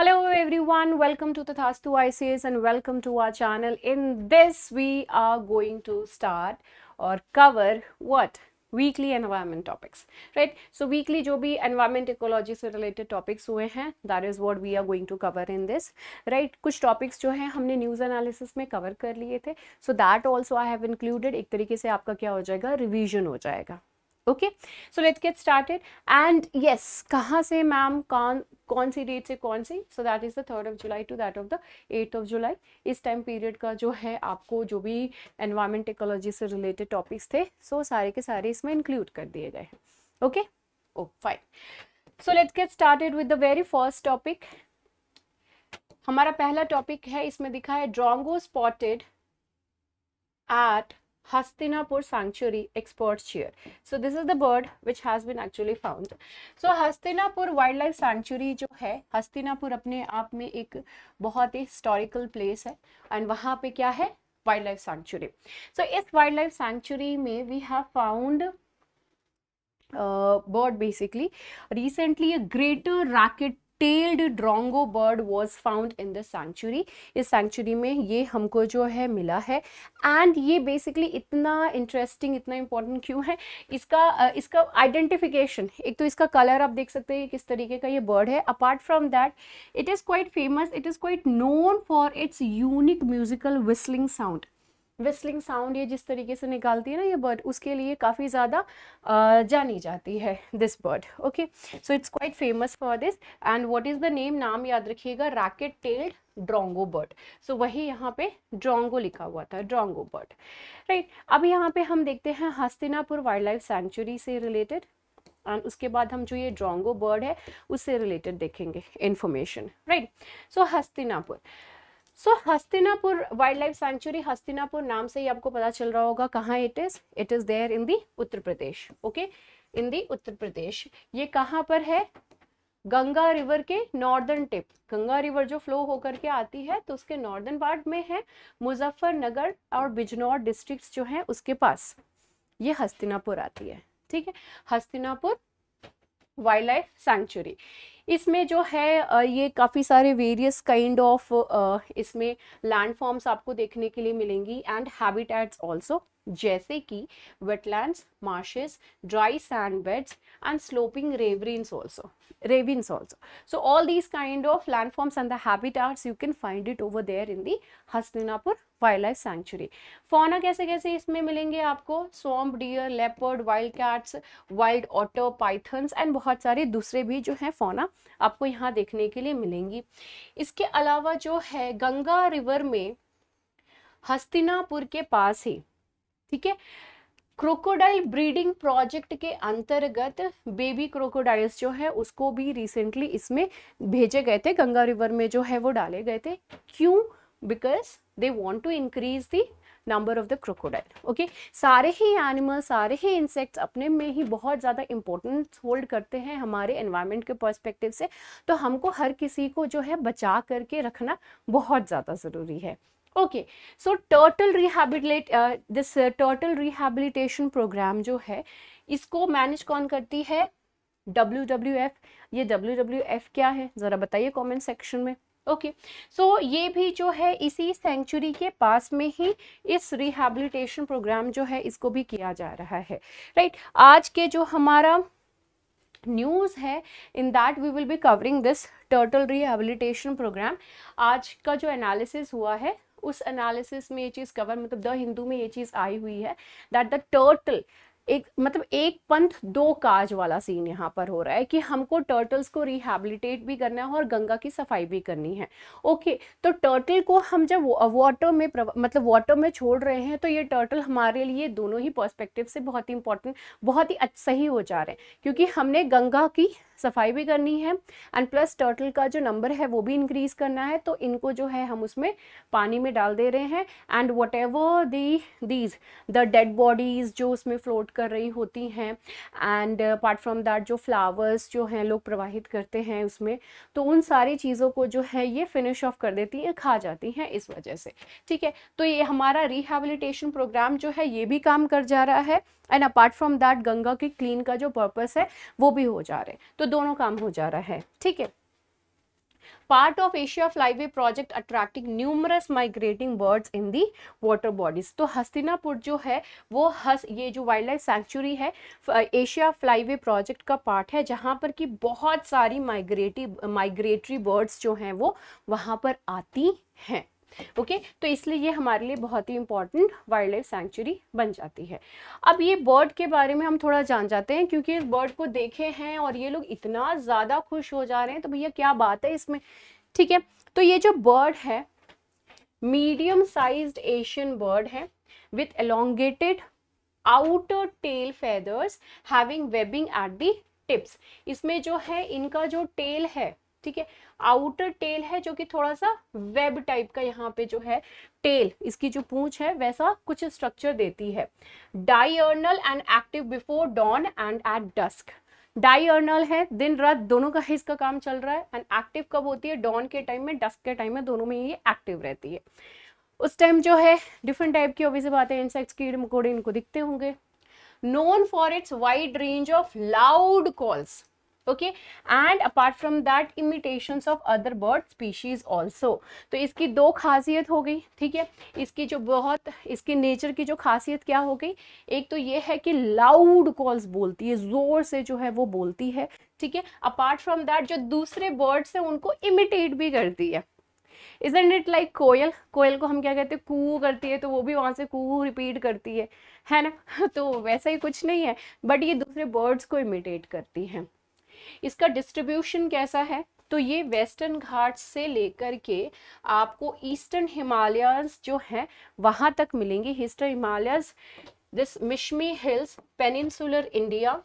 Hello everyone, welcome to Tathastu ICS and welcome to our channel. In this we are going to start or cover what? Weekly environment topics right so weekly जो भी environment ecology से related topics हुए हैं that is what we are going to cover in this right कुछ topics जो हैं हमने news analysis में कवर कर लिए थे so that also I have included एक तरीके से आपका क्या हो जाएगा रिविजन हो जाएगा okay so let's get started and yes कहाँ से मैम कौन कौन सी डेट से कौन सी so that is the third of July to that of the eight of July इस टाइम पीरियड का जो है आपको जो भी एनवायरमेंट टेक्नोलॉजी से रिलेटेड टॉपिक्स थे सो so सारे के सारे इसमें इंक्लूड कर दिए गए हैं okay oh fine so let's get started with the very first topic हमारा पहला टॉपिक है इसमें दिखा है drongo spotted at Hastinapur Sanctuary Experts Chair. So this is the bird which has been actually found. So Hastinapur Wildlife Sanctuary जो है Hastinapur अपने आप में एक बहुत ही historical place है and वहाँ पे क्या है wildlife sanctuary. So इस wildlife sanctuary में we have found uh, bird basically. Recently a greater racket tailed drongo bird was found in the sanctuary इस सेंचुरी में ये हमको जो है मिला है एंड ये बेसिकली इतना इंटरेस्टिंग इतना इंपॉर्टेंट क्यों है इसका इसका आइडेंटिफिकेशन एक तो इसका कलर आप देख सकते हैं किस तरीके का ये बर्ड है apart from that it is quite famous it is quite known for its unique musical whistling sound whistling sound ये जिस तरीके से निकालती है ना ये बर्ड उसके लिए काफ़ी ज़्यादा जानी जाती है this bird okay so it's quite famous for this and what is the name नाम याद रखिएगा racket tailed drongo bird so वही यहाँ पे ड्रोंगो लिखा हुआ था ड्रोंगो बर्ड राइट अब यहाँ पे हम देखते हैं हस्तिनापुर वाइल्ड लाइफ सेंचुरी से रिलेटेड एंड उसके बाद हम जो ये ड्रोंगो बर्ड है उससे रिलेटेड देखेंगे information right so Hastinapur so so, Hastinapur wild life sanctuary Hastinapur नाम से ही आपको पता चल रहा होगा कहाँ it is it is there in the Uttar Pradesh okay in the Uttar Pradesh ये कहाँ पर है गंगा रिवर के नॉर्दर्न टिप गंगा रिवर जो फ्लो होकर के आती है तो उसके नॉर्दर्न पार्ट में है मुजफ्फरनगर और बिजनौर डिस्ट्रिक्ट जो है उसके पास ये हस्तिनापुर आती है ठीक है हस्तिनापुर वाइल्ड लाइफ सेंचुरी इसमें जो है ये काफ़ी सारे वेरियस काइंड ऑफ इसमें लैंडफॉर्म्स आपको देखने के लिए मिलेंगी एंड हैबिटेट्स ऑल्सो जैसे कि wetland marshes dry sand beds and sloping ravines also ravines also so all these kind of landforms and the you can find it over there in the Hastinapur wild life sanctuary fauna कैसे कैसे इसमें मिलेंगे आपको सॉम्ब deer leopard wild cats wild otter pythons and बहुत सारे दूसरे भी जो हैं फोना आपको यहाँ देखने के लिए मिलेंगी इसके अलावा जो है गंगा रिवर में हस्तिनापुर के पास ही ठीक है क्रोकोडाइल ब्रीडिंग प्रोजेक्ट के अंतर्गत बेबी क्रोकोडाइल्स जो है उसको भी रिसेंटली इसमें भेजे गए थे गंगा रिवर में जो है वो डाले गए थे क्यों because they want to increase the number of the crocodile okay सारे ही एनिमल सारे ही इंसेक्ट्स अपने में ही बहुत ज़्यादा इंपॉर्टेंस होल्ड करते हैं हमारे एनवायरनमेंट के पर्सपेक्टिव से तो हमको हर किसी को जो है बचा करके रखना बहुत ज़्यादा ज़रूरी है okay so total rehabilitate this total rehabilitation program जो है इसको मैनेज कौन करती है डब्ल्यू डब्ल्यू एफ ये डब्ल्यू डब्ल्यू एफ क्या है ज़रा बताइए कमेंट सेक्शन में ओके okay. सो so, ये भी जो है इसी सेंचुरी के पास में ही इस रिहेबिलिटेशन प्रोग्राम जो है इसको भी किया जा रहा है राइट right? आज के जो हमारा न्यूज़ है in that we will be covering this turtle rehabilitation program आज का जो एनालिसिस हुआ है उस एनालिसिस में ये चीज़ कवर मतलब द हिंदू में ये चीज़ आई हुई है दैट द टर्टल एक मतलब एक पंथ दो काज वाला सीन यहाँ पर हो रहा है कि हमको टर्टल्स को रिहेबिलिटेट भी करना है और गंगा की सफाई भी करनी है ओके तो टर्टल को हम जब वाटर में मतलब वाटर में छोड़ रहे हैं तो ये टर्टल हमारे लिए दोनों ही पर्सपेक्टिव से बहुत ही इंपॉर्टेंट बहुत ही अच्छा ही हो जा रहे हैं क्योंकि हमने गंगा की सफाई भी करनी है एंड प्लस टर्टल का जो नंबर है वो भी इंक्रीज़ करना है तो इनको जो है हम उसमें पानी में डाल दे रहे हैं and whatever the these the dead bodies जो उसमें फ्लोट कर रही होती हैं एंड अपार्ट फ्रॉम दैट जो फ्लावर्स जो हैं लोग प्रवाहित करते हैं उसमें तो उन सारी चीज़ों को जो है ये फिनिश ऑफ कर देती हैं खा जाती हैं इस वजह से ठीक है तो ये हमारा रिहेबिलिटेशन प्रोग्राम जो है ये भी काम कर जा रहा है and apart from that Ganga की क्लीन का जो पर्पस है वो भी हो जा रहा है तो दोनों काम हो जा रहा है ठीक है part of Asia flyway project attracting numerous migrating birds in the water bodies तो हस्तिनापुर जो है वो हस ये जो वाइल्ड लाइफ सेंचुरी है एशिया फ्लाईवे प्रोजेक्ट का पार्ट है जहाँ पर कि बहुत सारी माइग्रेटिव माइग्रेटरी बर्ड्स जो हैं वो वहाँ पर आती हैं ओके तो इसलिए ये हमारे लिए बहुत ही इंपॉर्टेंट वाइल्ड लाइफ सेंचुरी बन जाती है अब ये बर्ड के बारे में हम थोड़ा जान जाते हैं क्योंकि इस बर्ड को देखे हैं और ये लोग इतना ज़्यादा खुश हो जा रहे हैं तो भैया क्या बात है इसमें ठीक है तो ये जो बर्ड है मीडियम साइज एशियन बर्ड है with elongated outer tail feathers having webbing at the tips इसमें जो है इनका जो टेल है ठीक है आउटर टेल है जो कि थोड़ा सा वेब टाइप का यहाँ पे जो है टेल इसकी जो पूंछ है वैसा कुछ स्ट्रक्चर देती है diurnal and active before dawn and at dusk diurnal है दिन रात दोनों का ही इसका काम चल रहा है एंड एक्टिव कब होती है डॉन के टाइम में डस्क के टाइम में दोनों में ये एक्टिव रहती है उस टाइम जो है डिफरेंट टाइप की ऑब्वियस बात है इंसेक्ट्स कीड़े मकोड़े इनको दिखते होंगे known for its wide range of loud calls okay and apart from that imitation of other bird species also तो इसकी दो खासियत हो गई ठीक है इसकी जो बहुत इसके नेचर की जो खासियत क्या हो गई एक तो ये है कि लाउड कॉल्स बोलती है ज़ोर से जो है वो बोलती है ठीक है अपार्ट फ्रॉम दैट जो दूसरे बर्ड्स हैं उनको इमिटेट भी करती है is and it like koel कोयल को हम क्या कहते हैं कू करती है तो वो भी वहाँ से कू रिपीट करती है है ना तो वैसा ही कुछ नहीं है बट ये दूसरे बर्ड्स को इमिटेट करती हैं इसका डिस्ट्रीब्यूशन कैसा है तो ये वेस्टर्न घाट से लेकर के आपको ईस्टर्न हिमालय जो हैं वहाँ तक मिलेंगे eastern Himalaya this Mishmi hills peninsular India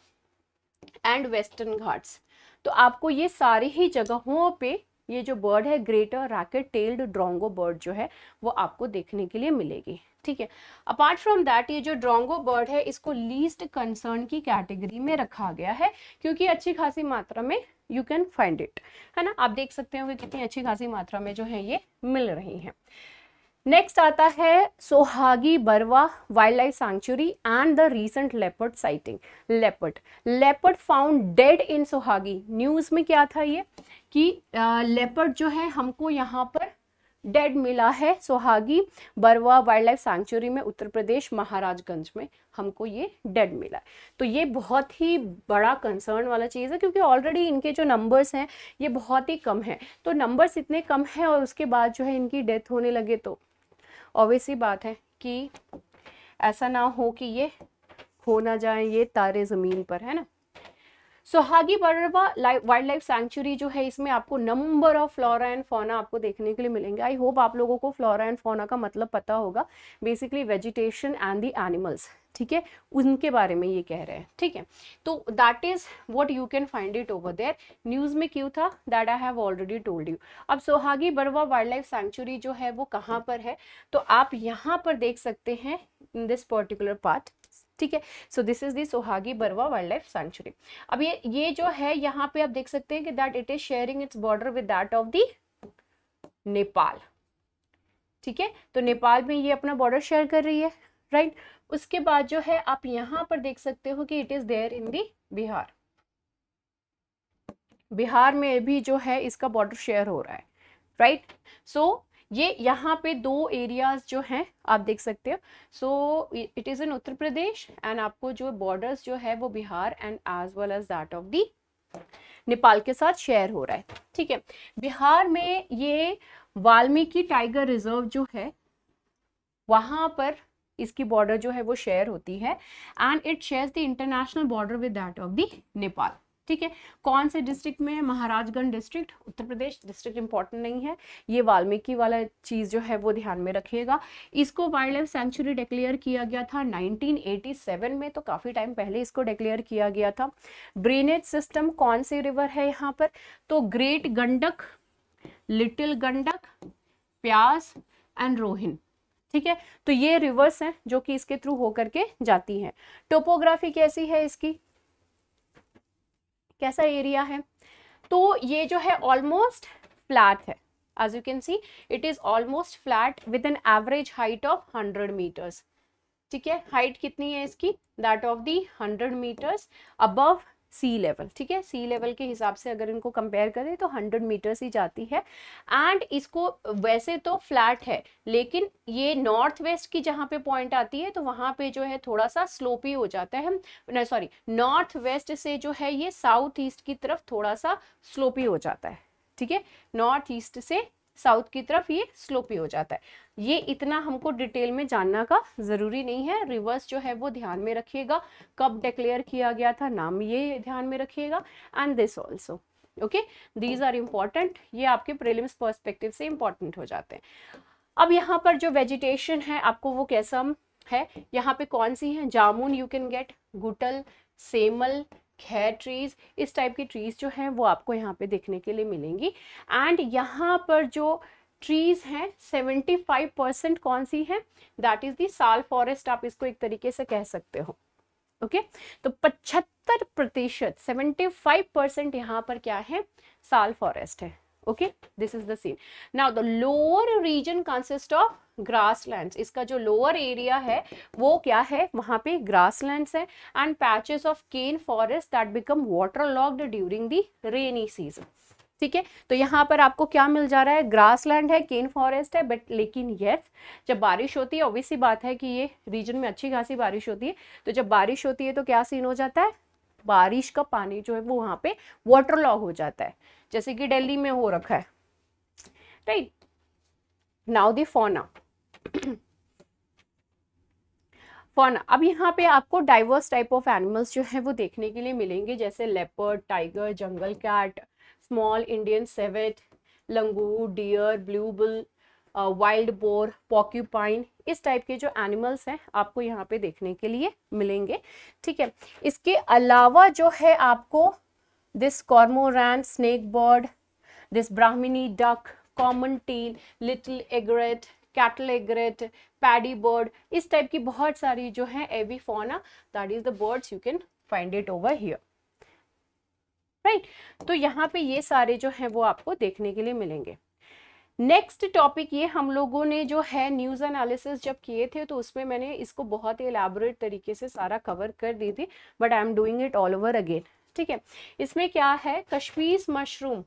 and western Ghats तो आपको ये सारी ही जगहों पे ये जो बर्ड है greater racket tailed drongo bird जो है वो आपको देखने के लिए मिलेगी ठीक है अपार्ट फ्रॉम दैट ये जो ड्रोंगो बर्ड है इसको लीस्ट कंसर्न की कैटेगरी में रखा गया है क्योंकि अच्छी खासी मात्रा में यू कैन फाइंड इट है ना आप देख सकते हो कि कितनी अच्छी खासी मात्रा में जो है ये मिल रही है नेक्स्ट आता है Sohagi Barwa wild life sanctuary and the recent leopard sighting leopard leopard found dead in Sohagi news में क्या था ये कि लेपर्ड जो है हमको यहाँ पर डेड मिला है Sohagi Barwa wild life sanctuary में उत्तर प्रदेश महाराजगंज में हमको ये डेड मिला है तो ये बहुत ही बड़ा कंसर्न वाला चीज़ है क्योंकि ऑलरेडी इनके जो नंबर्स हैं ये बहुत ही कम हैं तो नंबर्स इतने कम हैं और उसके बाद जो है इनकी डेथ होने लगे तो ही बात है कि ऐसा ना हो कि ये हो ना जाए ये तारे ज़मीन पर है ना Sohagi Barwa wild life sanctuary जो है इसमें आपको number of flora and fauna आपको देखने के लिए मिलेंगे आई होप आप लोगों को फ्लोरा एंड फोना का मतलब पता होगा basically vegetation and the animals ठीक है उनके बारे में ये कह रहे हैं ठीक है तो that is what you can find it over there news में क्यों था that I have already told you अब Sohagi Barwa wild life sanctuary जो है वो कहाँ पर है तो आप यहाँ पर देख सकते हैं इन दिस पर्टिकुलर पार्ट ठीक है सो दिस इज दोहागी बरवा वाइल्ड लाइफ सेंचुरी अब ये ये जो है यहाँ पे आप देख सकते हैं कि that it is sharing its border with that of the Nepal ठीक है तो नेपाल में ये अपना बॉर्डर शेयर कर रही है राइट right? उसके बाद जो है आप यहां पर देख सकते हो कि it is there in the Bihar Bihar में भी जो है इसका बॉर्डर शेयर हो रहा है राइट सो ये यहाँ पे दो एरियाज जो हैं आप देख सकते हो so it is in Uttar Pradesh and आपको जो बॉर्डर्स जो है वो Bihar and as well as that of the Nepal के साथ शेयर हो रहा है ठीक है बिहार में ये वाल्मीकि टाइगर रिजर्व जो है वहां पर इसकी बॉर्डर जो है वो शेयर होती है and it shares the international border with that of the Nepal ठीक है कौन से डिस्ट्रिक्ट में Maharajganj district Uttar Pradesh district important नहीं है ये वाल्मीकि वाला चीज़ जो है वो ध्यान में रखिएगा इसको वाइल्ड लाइफ सेंचुरी डिक्लेयर किया गया था 1987 में तो काफ़ी टाइम पहले इसको डिक्लेयर किया गया था ड्रेनेज सिस्टम कौन से रिवर है यहाँ पर तो ग्रेट गंडक लिटिल गंडक प्यास एंड रोहिन ठीक है तो ये रिवर्स हैं जो कि इसके थ्रू होकर के जाती हैं टोपोग्राफी कैसी है इसकी कैसा एरिया है तो ये जो है ऑलमोस्ट फ्लैट है as you can see it is almost flat with an average height of hundred metres ठीक है हाइट कितनी है इसकी that of the hundred metres above sea level ठीक है सी लेवल के हिसाब से अगर इनको कंपेयर करें तो हंड्रेड मीटर ही जाती है एंड इसको वैसे तो फ्लैट है लेकिन ये नॉर्थ वेस्ट की जहाँ पे पॉइंट आती है तो वहाँ पे जो है थोड़ा सा स्लोपी हो जाता है सॉरी नॉर्थ वेस्ट से जो है ये साउथ ईस्ट की तरफ थोड़ा सा स्लोपी हो जाता है ठीक है नॉर्थ ईस्ट से साउथ की तरफ ये स्लोपी हो जाता है ये इतना हमको डिटेल में जानना का ज़रूरी नहीं है रिवर्स जो है वो ध्यान में रखिएगा कब डिक्लेयर किया गया था नाम ये ध्यान में रखिएगा and this also okay these are important ये आपके प्रिलिम्स पर्सपेक्टिव से इम्पॉर्टेंट हो जाते हैं अब यहाँ पर जो वेजिटेशन है आपको वो कैसा है यहाँ पे कौन सी है jamun you can get gutal semal khair trees इस टाइप की ट्रीज़ जो हैं वो आपको यहाँ पे देखने के लिए मिलेंगी एंड यहाँ पर जो ट्रीज़ हैं 75 परसेंट कौन सी है दैट इज़ दी साल फॉरेस्ट आप इसको एक तरीके से कह सकते हो ओके okay? तो पचहत्तर प्रतिशत सेवेंटी फाइव परसेंट यहाँ पर क्या है साल फॉरेस्ट है okay this is the scene now the lower region consists of grasslands इसका जो lower area है वो क्या है वहाँ पे grasslands है and patches of cane forest that become waterlogged during the rainy season ठीक है तो यहाँ पर आपको क्या मिल जा रहा है ग्रासलैंड है केन फॉरेस्ट है बट लेकिन येस जब बारिश होती है ऑब्वियसली बात है कि ये रीजन में अच्छी खासी बारिश होती है तो जब बारिश होती है तो क्या सीन हो जाता है बारिश का पानी जो है वो वहाँ पे वाटर लॉग हो जाता है जैसे कि दिल्ली में हो रखा है राइट नाउ दी फोना फोना अब यहाँ पे आपको डाइवर्स टाइप ऑफ एनिमल्स जो है वो देखने के लिए मिलेंगे जैसे leopard tiger jungle cat small Indian civet langur deer blue bull wild boar porcupine इस टाइप के जो एनिमल्स हैं आपको यहाँ पे देखने के लिए मिलेंगे ठीक है इसके अलावा जो है आपको this cormorant snakebird this brahmini duck common teal little egret cattle egret paddy bird इस टाइप की बहुत सारी जो है avifauna that is the birds you can find it over here right तो यहाँ पे ये सारे जो हैं वो आपको देखने के लिए मिलेंगे नेक्स्ट टॉपिक ये हम लोगों ने जो है न्यूज़ एनालिसिस जब किए थे तो उसमें मैंने इसको बहुत ही एलैबोरेट तरीके से सारा कवर कर दी थी but I am doing it all over again ठीक है इसमें क्या है कश्मीर मशरूम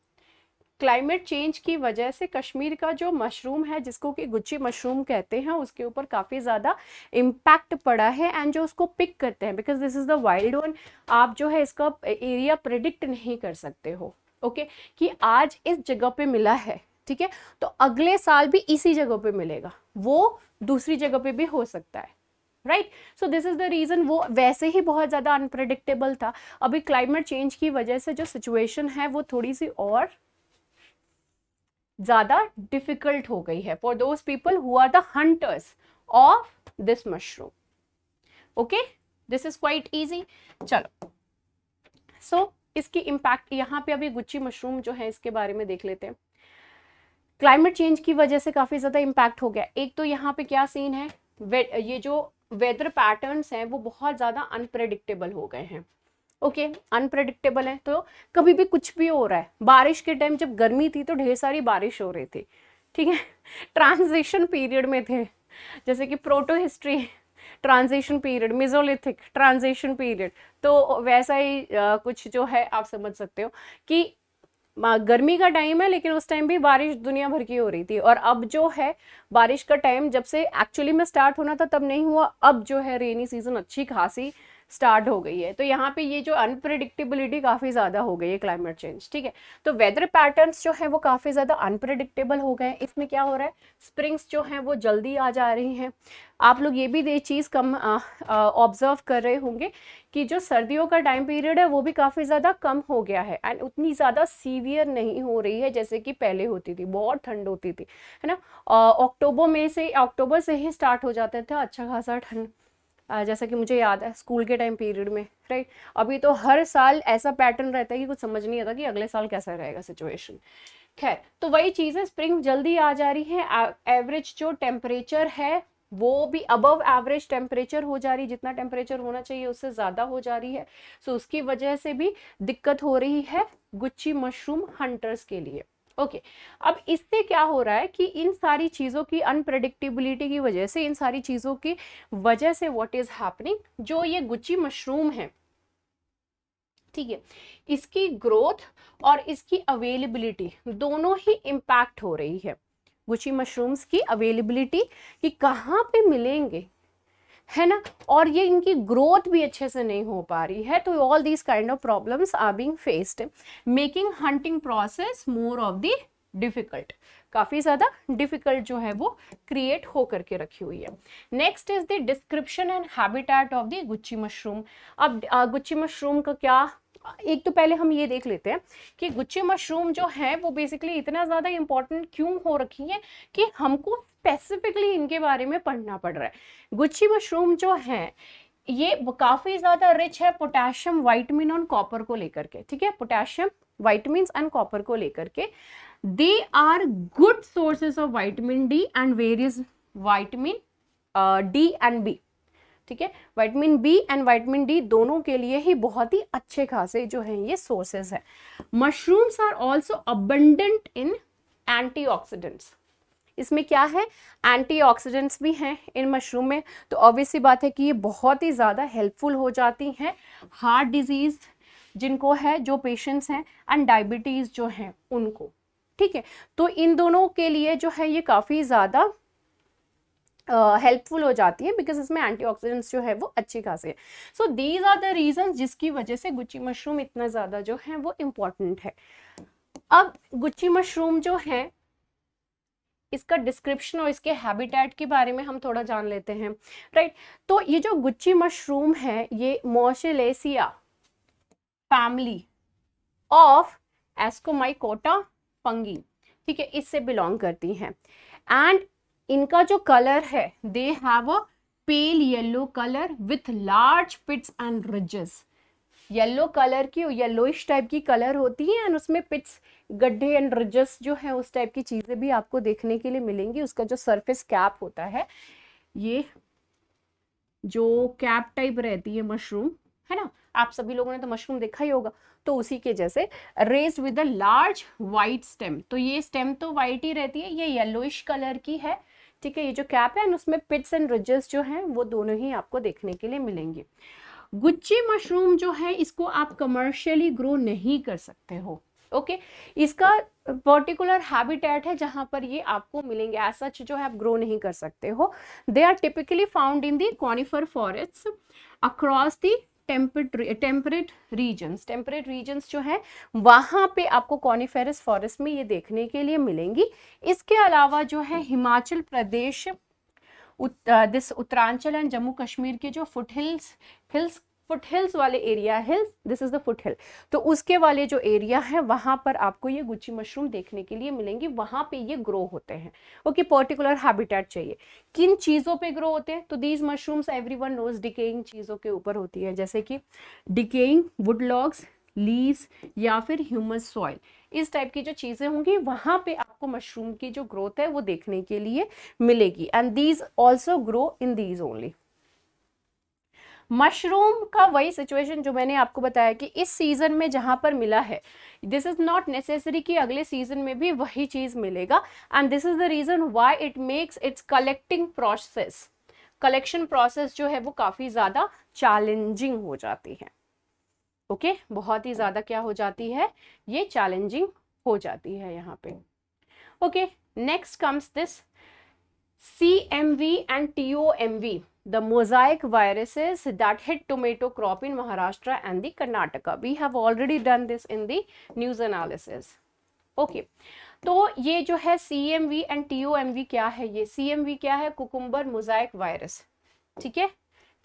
क्लाइमेट चेंज की वजह से कश्मीर का जो मशरूम है जिसको कि गुच्ची मशरूम कहते हैं उसके ऊपर काफ़ी ज़्यादा इम्पैक्ट पड़ा है एंड जो उसको पिक करते हैं because this is the wild one आप जो है इसका एरिया प्रिडिक्ट नहीं कर सकते हो ओके okay? कि आज इस जगह पे मिला है ठीक है तो अगले साल भी इसी जगह पे मिलेगा वो दूसरी जगह पे भी हो सकता है right so this is the reason वो वैसे ही बहुत ज़्यादा अनप्रडिक्टेबल था अभी क्लाइमेट चेंज की वजह से जो सिचुएशन है वो थोड़ी सी और ज़्यादा डिफिकल्ट हो गई है for those people who are the hunters of this mushroom okay this is quite easy चलो सो so, इसकी इम्पैक्ट यहाँ पे अभी गुच्ची मशरूम जो है इसके बारे में देख लेते हैं क्लाइमेट चेंज की वजह से काफ़ी ज़्यादा इम्पैक्ट हो गया एक तो यहाँ पे क्या सीन है ये जो वेदर पैटर्न्स हैं वो बहुत ज़्यादा अनप्रडिक्टेबल हो गए हैं ओके okay, अनप्रडिक्टेबल है तो कभी भी कुछ भी हो रहा है बारिश के टाइम जब गर्मी थी तो ढेर सारी बारिश हो रही थी ठीक है ट्रांजिशन पीरियड में थे जैसे कि proto history transition period mesolithic transition period तो वैसा ही आ, कुछ जो है आप समझ सकते हो कि गर्मी का टाइम है लेकिन उस टाइम भी बारिश दुनिया भर की हो रही थी और अब जो है बारिश का टाइम जब से एक्चुअली में स्टार्ट होना था तब नहीं हुआ अब जो है रेनी सीजन अच्छी खासी स्टार्ट हो गई है तो यहाँ पे ये जो अनप्रडिक्टेबिलिटी काफ़ी ज़्यादा हो गई है क्लाइमेट चेंज ठीक है तो वेदर पैटर्न्स जो हैं वो काफ़ी ज़्यादा अनप्रडिक्टेबल हो गए हैं इसमें क्या हो रहा है स्प्रिंग्स जो हैं वो जल्दी आ जा रही हैं आप लोग ये भी ये चीज़ कम ऑब्जर्व कर रहे होंगे कि जो सर्दियों का टाइम पीरियड है वो भी काफ़ी ज़्यादा कम हो गया है एंड उतनी ज़्यादा सीवियर नहीं हो रही है जैसे कि पहले होती थी बहुत ठंड होती थी है ना अक्टूबर में से अक्टूबर से ही स्टार्ट हो जाता था अच्छा खासा ठंड जैसा कि मुझे याद है स्कूल के टाइम पीरियड में राइट अभी तो हर साल ऐसा पैटर्न रहता है कि कुछ समझ नहीं आता कि अगले साल कैसा रहेगा सिचुएशन खैर तो वही चीज़ें स्प्रिंग जल्दी आ जा रही हैं एवरेज जो टेम्परेचर है वो भी अबव एवरेज टेम्परेचर हो जा रही है जितना टेम्परेचर होना चाहिए उससे ज़्यादा हो जा रही है सो उसकी वजह से भी दिक्कत हो रही है गुच्ची मशरूम हंटर्स के लिए ओके okay. अब इससे क्या हो रहा है कि इन सारी चीज़ों की अनप्रडिक्टेबिलिटी की वजह से इन सारी चीज़ों की वजह से व्हाट इज़ हैपनिंग जो ये गुच्ची मशरूम है ठीक है इसकी ग्रोथ और इसकी अवेलेबिलिटी दोनों ही इम्पैक्ट हो रही है गुची मशरूम्स की अवेलेबिलिटी कि कहाँ पे मिलेंगे है ना और ये इनकी ग्रोथ भी अच्छे से नहीं हो पा रही है तो all these kind of problems are being faced making hunting process more of the difficult काफ़ी ज़्यादा डिफ़िकल्ट जो है वो क्रिएट हो करके रखी हुई है next is the description and habitat of the gucchi mushroom अब गुच्ची मशरूम का क्या एक तो पहले हम ये देख लेते हैं कि गुच्छे मशरूम जो है वो बेसिकली इतना ज़्यादा इंपॉर्टेंट क्यों हो रखी है कि हमको स्पेसिफिकली इनके बारे में पढ़ना पड़ रहा है गुच्छी मशरूम जो है ये काफ़ी ज़्यादा रिच है पोटेशियम वाइटमिन और कॉपर को लेकर के ठीक है पोटेशियम वाइटमिन एंड कॉपर को लेकर के they are good sources of vitamin D and various vitamin D and B ठीक है vitamin B and vitamin D दोनों के लिए ही बहुत ही अच्छे खासे जो है ये सोर्सेज है mushrooms are also abundant in anti इसमें क्या है एंटीऑक्सीडेंट्स भी हैं इन मशरूम में तो ऑब्वियसली बात है कि ये बहुत ही ज़्यादा हेल्पफुल हो जाती हैं हार्ट डिजीज़ जिनको है जो पेशेंट्स हैं एंड डायबिटीज़ जो हैं उनको ठीक है तो इन दोनों के लिए जो है ये काफ़ी ज़्यादा हेल्पफुल uh, हो जाती है बिकॉज इसमें एंटीऑक्सीडेंट्स जो है वो अच्छी खासी है so these are the reason जिसकी वजह से गुच्ची मशरूम इतना ज़्यादा जो है वो इम्पॉर्टेंट है अब गुच्ची मशरूम जो है इसका डिस्क्रिप्शन और इसके हैबिटेट के बारे में हम थोड़ा जान लेते हैं राइट तो ये जो गुच्ची मशरूम है ये Morchellaceae family of Ascomycota fungi ठीक है इससे बिलोंग करती हैं एंड इनका जो कलर है they have a pale yellow colour with large pits and ridges yellow colour की येलोइश टाइप की कलर होती है एंड उसमें पिट्स गड्ढे एंड रिजेस जो है उस टाइप की चीज़ें भी आपको देखने के लिए मिलेंगी उसका जो सरफेस कैप होता है ये जो कैप टाइप रहती है मशरूम है ना आप सभी लोगों ने तो मशरूम देखा ही होगा तो उसी के जैसे ridges with a large white stem तो ये स्टेम तो वाइट ही रहती है ये येलोइश कलर की है ठीक है ये जो कैप है उसमें पिट्स एंड रिजेस जो हैं वो दोनों ही आपको देखने के लिए मिलेंगे गुच्ची मशरूम जो है इसको आप कमर्शियली ग्रो नहीं कर सकते हो ओके okay? इसका पर्टिकुलर हैबिटेट है जहां पर ये आपको मिलेंगे एज सच जो है आप ग्रो नहीं कर सकते हो they are typically found in the conifer forest across the temperate temperate regions temperate regions जो है वहाँ पे आपको कॉनिफेरस फॉरेस्ट में ये देखने के लिए मिलेंगी इसके अलावा जो है हिमाचल प्रदेश उत, दिस उत्तरांचल एंड जम्मू कश्मीर के जो foot hills hills foot hills वाले area hills this is the foot hill तो उसके वाले जो एरिया है वहाँ पर आपको ये गुच्ची मशरूम देखने के लिए मिलेंगी वहाँ पे ये ग्रो होते हैं ओके पर्टिकुलर हैबिटेट चाहिए किन चीज़ों पे ग्रो होते हैं तो these mushrooms every one knows decaying चीज़ों के ऊपर होती है जैसे कि डिकेइंग वुड लॉग्स लीव्स या फिर ह्यूमस सॉइल इस टाइप की जो चीज़ें होंगी वहाँ पे आपको मशरूम की जो ग्रोथ है वो देखने के लिए मिलेगी and these also grow in these only mushroom का वही सिचुएशन जो मैंने आपको बताया कि इस सीज़न में जहाँ पर मिला है दिस इज़ नॉट नेसेसरी कि अगले सीज़न में भी वही चीज़ मिलेगा and this is the reason why it makes its collecting process collection process जो है वो काफ़ी ज़्यादा चैलेंजिंग हो जाती है ओके okay? बहुत ही ज़्यादा क्या हो जाती है ये चैलेंजिंग हो जाती है यहाँ पे okay next comes this C M V and T O M V the mosaic viruses that hit tomato crop in Maharashtra and the Karnataka. We have already done this in the news analysis. okay. तो ये जो है C M V and T O M V क्या है ये सी M V क्या है cucumber mosaic virus ठीक है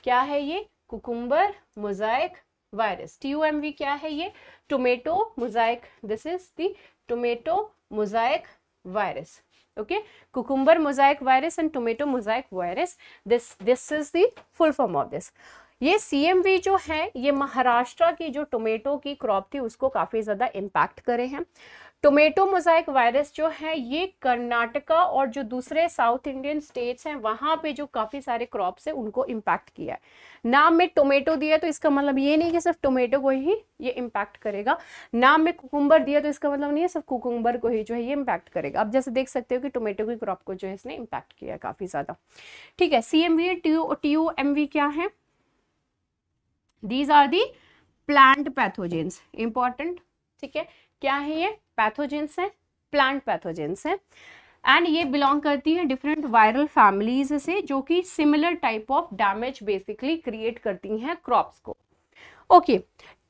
क्या है ये cucumber mosaic virus T O M V क्या है ये tomato mosaic this is the tomato mosaic virus okay cucumber mosaic virus and tomato mosaic virus this this is the full form of this ये सी M V जो है ये महाराष्ट्र की जो tomato की क्रॉप थी उसको काफ़ी ज़्यादा इम्पैक्ट करे हैं टोमेटो मोजाइक वायरस जो है ये कर्नाटका और जो दूसरे साउथ इंडियन स्टेट्स हैं वहाँ पे जो काफ़ी सारे क्रॉप्स हैं उनको इम्पैक्ट किया है नाम में टोमेटो दिया तो इसका मतलब ये नहीं कि सिर्फ टोमेटो को ही ये इम्पैक्ट करेगा नाम में कुकुम्बर दिया तो इसका मतलब नहीं है सिर्फ कुकुम्बर को ही जो है ये इम्पैक्ट करेगा आप जैसे देख सकते हो कि टोमेटो की क्रॉप को जो है इसने इम्पैक्ट किया है काफ़ी ज़्यादा ठीक है C M V T M V क्या है these are the plant pathogens important ठीक है क्या है ये पैथोजेंस है प्लांट पैथोजेंस है एंड ये बिलोंग करती है डिफरेंट वायरल फैमिलीज से जो कि similar type of damage basically create करती हैं क्रॉप्स को okay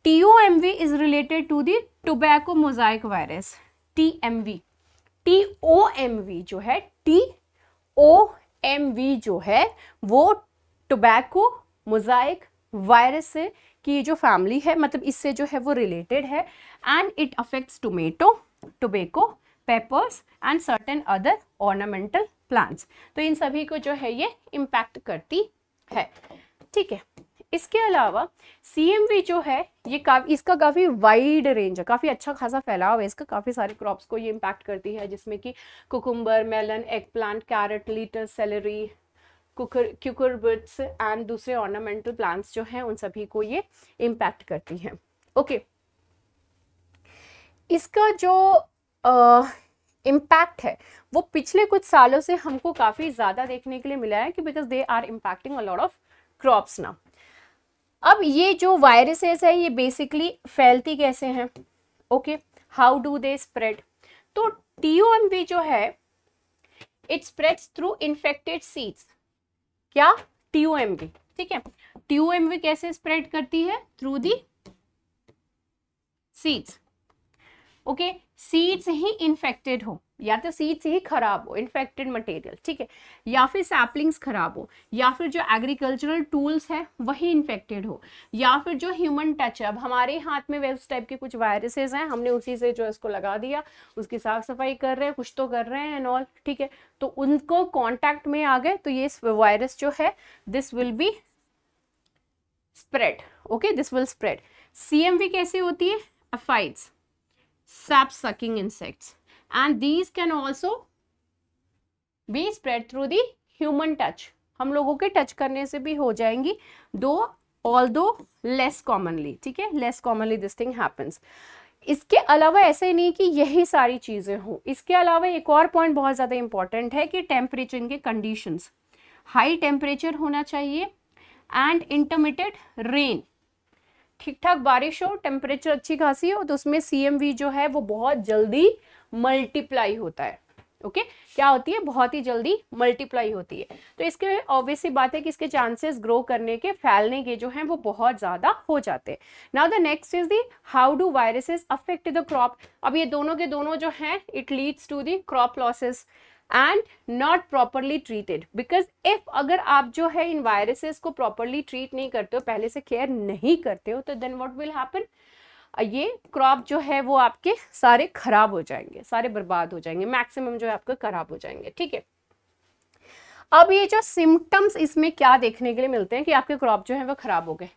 T O M V is related to the tobacco mosaic virus T M V T O M V जो है टी ओ एम वी जो है वो टोबैको मोजाइक वायरस से कि ये जो फैमिली है मतलब इससे जो है वो रिलेटेड है and it affects tomato tobacco peppers and certain other ornamental plants तो इन सभी को जो है ये इम्पैक्ट करती है ठीक है इसके अलावा सी जो है ये काफ़ी इसका काफ़ी वाइड रेंज है काफ़ी अच्छा खासा फैलाव है इसका काफ़ी सारे क्रॉप्स को ये इम्पैक्ट करती है जिसमें कि cucumber melon eggplant carrot lettuce celery कुकर क्यूकरबर्ड्स एंड दूसरे ऑर्नामेंटल प्लांट्स जो हैं उन सभी को ये इम्पैक्ट करती हैं ओके okay. इसका जो इम्पैक्ट है वो पिछले कुछ सालों से हमको काफ़ी ज़्यादा देखने के लिए मिला है कि because they are impacting a lot of crops ना अब ये जो वायरसेस है ये बेसिकली फैलती कैसे हैं okay how do they spread तो टी जो है it spreads through infected seeds क्या टीओएमवी ठीक है टीओएमवी कैसे स्प्रेड करती है through the seeds okay seeds ही इन्फेक्टेड हो या तो सीड्स ही खराब हो इन्फेक्टेड मटेरियल ठीक है या फिर सैपलिंग्स खराब हो या फिर जो एग्रीकल्चरल टूल्स है वही इन्फेक्टेड हो या फिर जो ह्यूमन टच है अब हमारे हाथ में उस टाइप के कुछ वायरसेस हैं हमने उसी से जो इसको लगा दिया उसकी साफ सफाई कर रहे हैं कुछ तो कर रहे हैं एंड ऑल ठीक है तो उनको कॉन्टैक्ट में आ गए तो ये वायरस जो है this will be spread okay this will spread C कैसे होती है aphids sap sucking insects and these can also be spread through the human touch हम लोगों के टच करने से भी हो जाएंगी दो ऑल दो लेस कॉमनली ठीक है less commonly this thing happens इसके अलावा ऐसे नहीं कि यही सारी चीज़ें हों इसके अलावा एक और पॉइंट बहुत ज़्यादा इंपॉर्टेंट है कि टेम्परेचर के कंडीशंस हाई टेम्परेचर होना चाहिए एंड इंटरमीडिएट रेन ठीक ठाक बारिश हो टेम्परेचर अच्छी खासी हो तो उसमें सी जो है वो बहुत जल्दी मल्टीप्लाई होता है ओके okay? क्या होती है बहुत ही जल्दी मल्टीप्लाई होती है तो इसके ऑब्वियसली बात है कि इसके चांसेस ग्रो करने के फैलने के जो हैं वो बहुत ज़्यादा हो जाते हैं now the next is the how do viruses affect the crop अब ये दोनों के दोनों जो हैं it leads to the crop losses and not properly treated because if अगर आप जो है इन वायरसेस को प्रॉपरली ट्रीट नहीं करते हो पहले से केयर नहीं करते हो तो देन वॉट विल हैपन ये क्रॉप जो है वो आपके सारे खराब हो जाएंगे सारे बर्बाद हो जाएंगे मैक्सिमम जो है आपके खराब हो जाएंगे ठीक है अब ये जो सिम्टम्स इसमें क्या देखने के लिए मिलते हैं कि आपके क्रॉप जो है वो खराब हो गए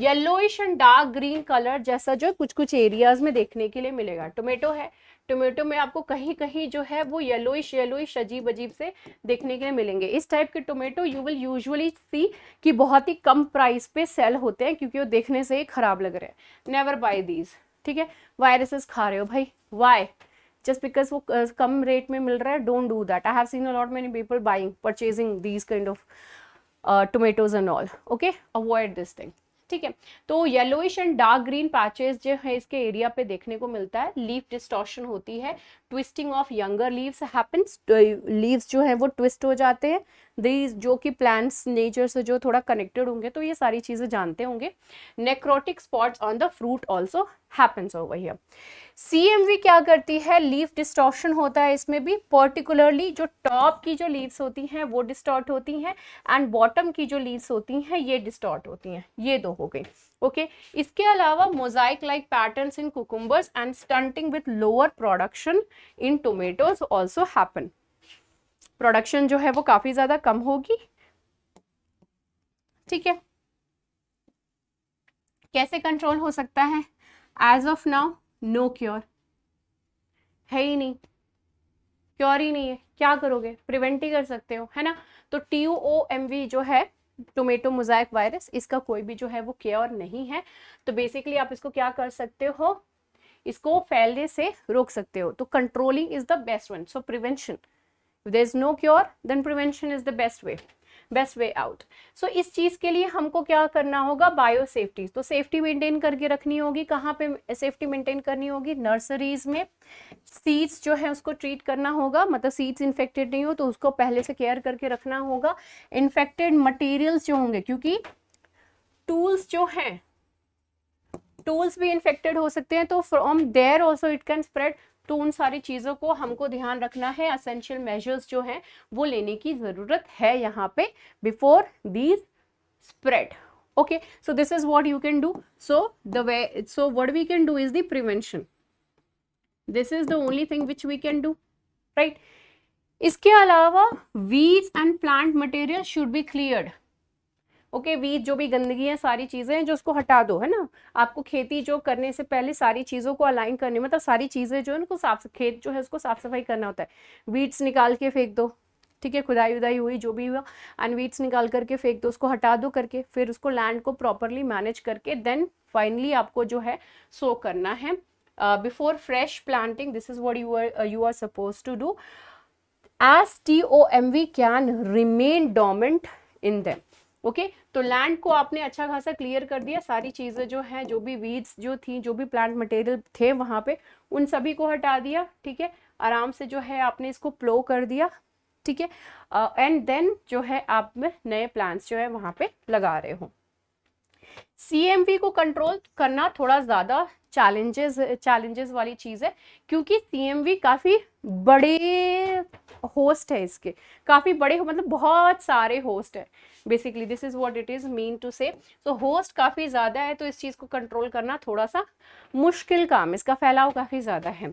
yellowish and dark green colour जैसा जो कुछ कुछ एरियाज में देखने के लिए मिलेगा टोमेटो है टोमेटो में आपको कहीं कहीं जो है वो येलोइश येलोइश अजीब अजीब से देखने के लिए मिलेंगे इस टाइप के tomato you will usually see कि बहुत ही कम प्राइस पे सेल होते हैं क्योंकि वो देखने से ही ख़राब लग रहे हैं नेवर बाय दीज ठीक है वायरसेस खा रहे हो भाई वाई जस्ट बिकॉज वो कम रेट में मिल रहा है don't do that I have seen a lot many people buying purchasing these kind of tomatoes and all okay avoid this thing ठीक है तो yellowish and dark green patches जो है इसके एरिया पे देखने को मिलता है लीफ डिस्टॉर्शन होती है twisting of younger leaves happens leaves जो हैं वो ट्विस्ट हो जाते हैं दीज जो कि प्लांट्स नेचर से जो थोड़ा कनेक्टेड होंगे तो ये सारी चीज़ें जानते होंगे necrotic spots on the fruit also happens over here CMV क्या करती है लीव डिस्टॉर्शन होता है इसमें भी पर्टिकुलरली जो टॉप की जो लीव्स होती हैं वो डिस्टॉर्ट होती हैं एंड बॉटम की जो लीव्स होती हैं ये डिस्टॉर्ट होती हैं ये दो हो गई ओके okay? इसके अलावा mosaic like patterns in cucumbers and stunting with lower production in tomatoes also happen production जो है वो काफ़ी ज़्यादा कम होगी ठीक है कैसे कंट्रोल हो सकता है as of now no cure है ही नहीं क्योर ही नहीं है क्या करोगे प्रिवेंट ही कर सकते हो है ना तो टी ओ एम वी जो है टोमेटो मोजाइक वायरस इसका कोई भी जो है वो क्योर नहीं है तो बेसिकली आप इसको क्या कर सकते हो इसको फैलने से रोक सकते हो तो controlling is the best one so prevention there is no cure then prevention is the best way best way out so इस चीज़ के लिए हमको क्या करना होगा बायो सेफ्टी तो सेफ्टी मेंटेन करके रखनी होगी कहाँ पे सेफ्टी मेंटेन करनी होगी नर्सरीज में सीड्स जो है उसको ट्रीट करना होगा मतलब सीड्स इन्फेक्टेड नहीं हो तो उसको पहले से केयर करके रखना होगा इन्फेक्टेड मटेरियल्स जो होंगे क्योंकि टूल्स जो हैं टूल्स भी इन्फेक्टेड हो सकते हैं तो from there also it can spread तो उन सारी चीजों को हमको ध्यान रखना है असेंशियल मेजर्स जो है वो लेने की जरूरत है यहाँ पे before these spread okay so this is what you can do so the way so what we can do is the prevention this is the only thing which we can do right इसके अलावा weeds and plant material should be clear okay weeds जो भी गंदगी है सारी चीज़ें हैं जो उसको हटा दो है ना आपको खेती जो करने से पहले सारी चीज़ों को अलाइन करने मतलब सारी चीज़ें जो है उनको साफ खेत जो है उसको साफ सफाई करना होता है वीड्स निकाल के फेंक दो ठीक है खुदाई उदाई हुई जो भी हुआ अनवीड्स निकाल करके फेंक दो उसको हटा दो करके फिर उसको लैंड को प्रॉपरली मैनेज करके देन फाइनली आपको जो है सो करना है before fresh planting this is what you are you are suppose to do S T O M we can remain dormant in them okay okay? तो लैंड को आपने अच्छा खासा क्लियर कर दिया सारी चीज़ें जो हैं जो भी वीड्स जो थी जो भी प्लांट मटेरियल थे वहाँ पे उन सभी को हटा दिया ठीक है आराम से जो है आपने इसको प्लो कर दिया ठीक है एंड देन जो है आप में नए प्लांट्स जो है वहां पे लगा रहे हो सी को कंट्रोल करना थोड़ा ज़्यादा चैलेंजेस चैलेंजेस वाली चीज़ है क्योंकि सी काफ़ी बड़े होस्ट है इसके काफ़ी बड़े मतलब बहुत सारे होस्ट है basically this is what it is mean to say तो होस्ट काफ़ी ज़्यादा है तो इस चीज़ को कंट्रोल करना थोड़ा सा मुश्किल काम इसका फैलाव काफ़ी ज़्यादा है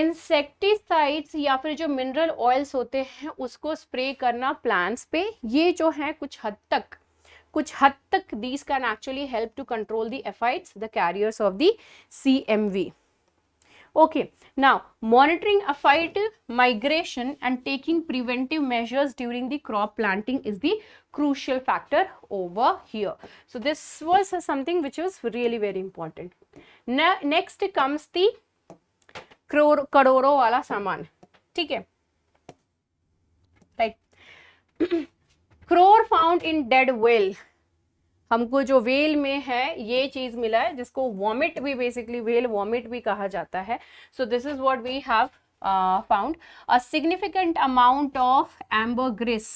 इंसेक्टिसाइड्स या फिर जो मिनरल ऑयल्स होते हैं उसको स्प्रे करना प्लांट्स पे ये जो है कुछ हद तक Kuch had tak these can actually help to control the aphids, the carriers of the CMV. Okay, now monitoring aphid migration and taking preventive measures during the crop planting is the crucial factor over here. So this was something which was really very important. Now, next comes the करोड़ों wala saman. ठीक है right crore found in dead whale हमको जो well में है ये चीज मिला है जिसको वॉमिट भी बेसिकली वेल वॉमिट भी कहा जाता है so this is what we have found a significant amount of ambergris